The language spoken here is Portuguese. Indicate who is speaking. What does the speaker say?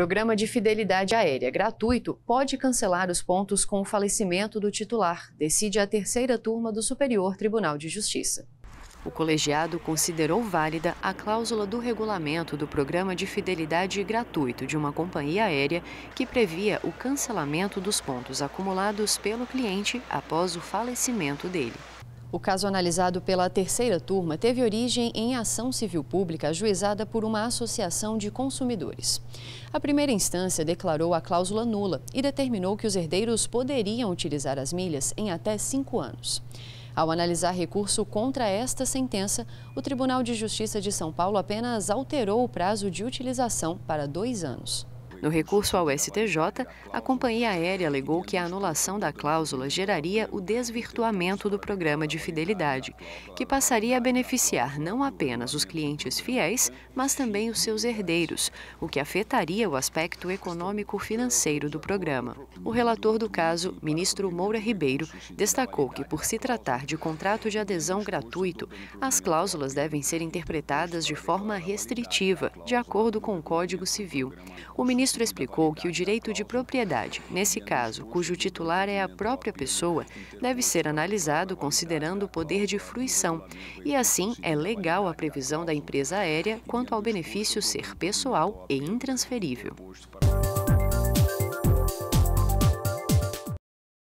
Speaker 1: Programa de Fidelidade Aérea gratuito pode cancelar os pontos com o falecimento do titular, decide a terceira turma do Superior Tribunal de Justiça. O colegiado considerou válida a cláusula do regulamento do programa de fidelidade gratuito de uma companhia aérea que previa o cancelamento dos pontos acumulados pelo cliente após o falecimento dele. O caso analisado pela terceira turma teve origem em ação civil pública ajuizada por uma associação de consumidores. A primeira instância declarou a cláusula nula e determinou que os herdeiros poderiam utilizar as milhas em até cinco anos. Ao analisar recurso contra esta sentença, o Tribunal de Justiça de São Paulo apenas alterou o prazo de utilização para dois anos. No recurso ao STJ, a companhia aérea alegou que a anulação da cláusula geraria o desvirtuamento do programa de fidelidade, que passaria a beneficiar não apenas os clientes fiéis, mas também os seus herdeiros, o que afetaria o aspecto econômico-financeiro do programa. O relator do caso, ministro Moura Ribeiro, destacou que, por se tratar de contrato de adesão gratuito, as cláusulas devem ser interpretadas de forma restritiva, de acordo com o Código Civil. O ministro ministro explicou que o direito de propriedade, nesse caso, cujo titular é a própria pessoa, deve ser analisado considerando o poder de fruição, e assim é legal a previsão da empresa aérea quanto ao benefício ser pessoal e intransferível.